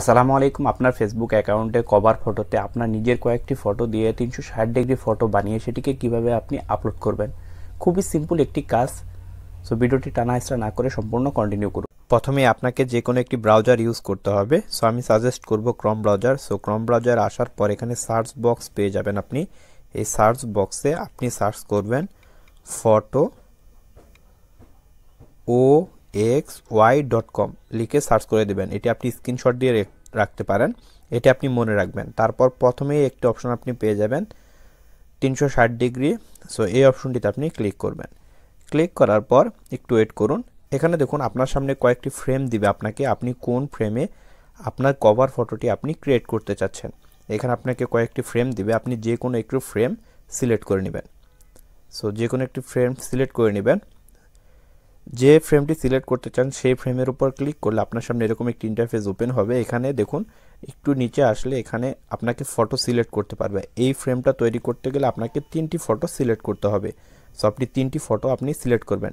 আসসালামু আলাইকুম আপনার ফেসবুক অ্যাকাউন্টে কভার ফটোতে আপনার নিজের কয়েকটি ফটো দিয়ে তিনশো ষাট ডিগ্রি ফটো বানিয়ে সেটিকে কিভাবে আপনি আপলোড করবেন খুবই সিম্পল একটি কাজ সো ভিডিওটি টানা এসরা না করে সম্পূর্ণ কন্টিনিউ করুন প্রথমে আপনাকে যে কোনো একটি ব্রাউজার ইউজ করতে হবে সো আমি সাজেস্ট করব ক্রম ব্রাউজার সো ক্রম ব্রাউজার আসার পর এখানে সার্চ বক্স পেয়ে যাবেন আপনি এই সার্চ বক্সে আপনি সার্চ করবেন photo O X Y dot com লিখে সার্চ করে দেবেন এটি আপনি স্ক্রিনশট দিয়ে রাখতে পারেন এটি আপনি মনে রাখবেন তারপর প্রথমেই একটি অপশন আপনি পেয়ে যাবেন তিনশো ষাট ডিগ্রি সো এই অপশনটিতে আপনি ক্লিক করবেন ক্লিক করার পর একটু ওয়েট করুন এখানে দেখুন আপনার সামনে কয়েকটি ফ্রেম দিবে আপনাকে আপনি কোন ফ্রেমে আপনার কভার ফটোটি আপনি ক্রিয়েট করতে চাচ্ছেন এখানে আপনাকে কয়েকটি ফ্রেম দিবে আপনি যে কোনো একটু ফ্রেম সিলেক্ট করে নেবেন সো যে কোনো একটি ফ্রেম সিলেক্ট করে নেবেন যে ফ্রেমটি সিলেক্ট করতে চান সেই ফ্রেমের উপর ক্লিক করলে আপনার সামনে এরকম একটি ইন্টারফেস ওপেন হবে এখানে দেখুন একটু নিচে আসলে এখানে আপনাকে ফটো সিলেক্ট করতে পারবে এই ফ্রেমটা তৈরি করতে গেলে আপনাকে তিনটি ফটো সিলেক্ট করতে হবে সো আপনি তিনটি ফটো আপনি সিলেক্ট করবেন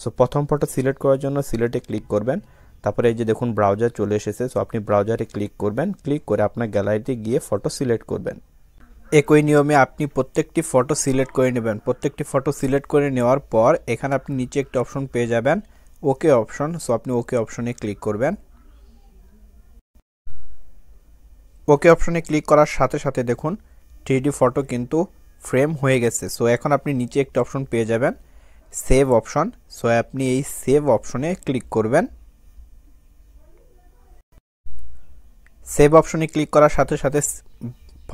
সো প্রথম ফটো সিলেক্ট করার জন্য সিলেটে ক্লিক করবেন তারপরে এই যে দেখুন ব্রাউজার চলে এসেছে সো আপনি ব্রাউজারে ক্লিক করবেন ক্লিক করে আপনার গ্যালারিতে গিয়ে ফটো সিলেক্ট করবেন একই নিয়মে আপনি প্রত্যেকটি ফটো সিলেক্ট করে নেবেন প্রত্যেকটি ফটো সিলেক্ট করে নেওয়ার পর এখানে আপনি নিচে একটি অপশন পেয়ে যাবেন ওকে অপশন সো আপনি ওকে অপশনে ক্লিক করবেন ওকে অপশনে ক্লিক করার সাথে সাথে দেখুন থ্রি ফটো কিন্তু ফ্রেম হয়ে গেছে সো এখন আপনি নিচে একটি অপশন পেয়ে যাবেন সেভ অপশন সো আপনি এই সেভ অপশনে ক্লিক করবেন সেভ অপশনে ক্লিক করার সাথে সাথে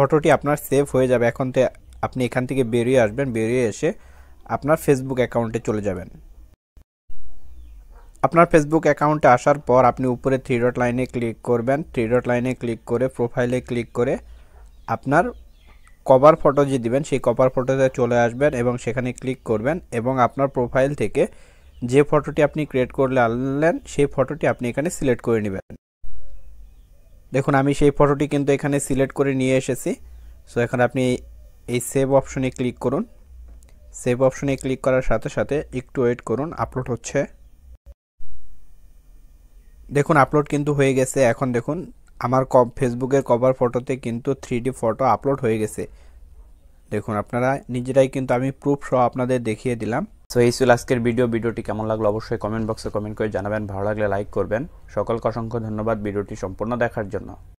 ফটোটি আপনার সেভ হয়ে যাবে এখন তো আপনি এখান থেকে বেরিয়ে আসবেন বেরিয়ে এসে আপনার ফেসবুক অ্যাকাউন্টে চলে যাবেন আপনার ফেসবুক অ্যাকাউন্টে আসার পর আপনি উপরে থ্রি ডট লাইনে ক্লিক করবেন থ্রি ডট লাইনে ক্লিক করে প্রোফাইলে ক্লিক করে আপনার কভার ফটো যে দিবেন সেই কভার ফটোতে চলে আসবেন এবং সেখানে ক্লিক করবেন এবং আপনার প্রোফাইল থেকে যে ফটোটি আপনি ক্রিয়েট করলে আনলেন সেই ফটোটি আপনি এখানে সিলেক্ট করে নেবেন দেখুন আমি সেই ফটোটি কিন্তু এখানে সিলেক্ট করে নিয়ে এসেছি সো এখন আপনি এই সেভ অপশনে ক্লিক করুন সেভ অপশনে ক্লিক করার সাথে সাথে একটু ওয়েট করুন আপলোড হচ্ছে দেখুন আপলোড কিন্তু হয়ে গেছে এখন দেখুন আমার ফেসবুকের কভার ফটোতে কিন্তু থ্রি ফটো আপলোড হয়ে গেছে দেখুন আপনারা নিজেরাই কিন্তু আমি প্রুফ সহ আপনাদের দেখিয়ে দিলাম সো এই ছিল আজকের ভিডিও ভিডিওটি কেমন লাগলো অবশ্যই কমেন্ট বক্সে কমেন্ট করে জানাবেন ভালো লাগলে লাইক করবেন সকলকে অসংখ্য ধন্যবাদ ভিডিওটি সম্পূর্ণ দেখার জন্য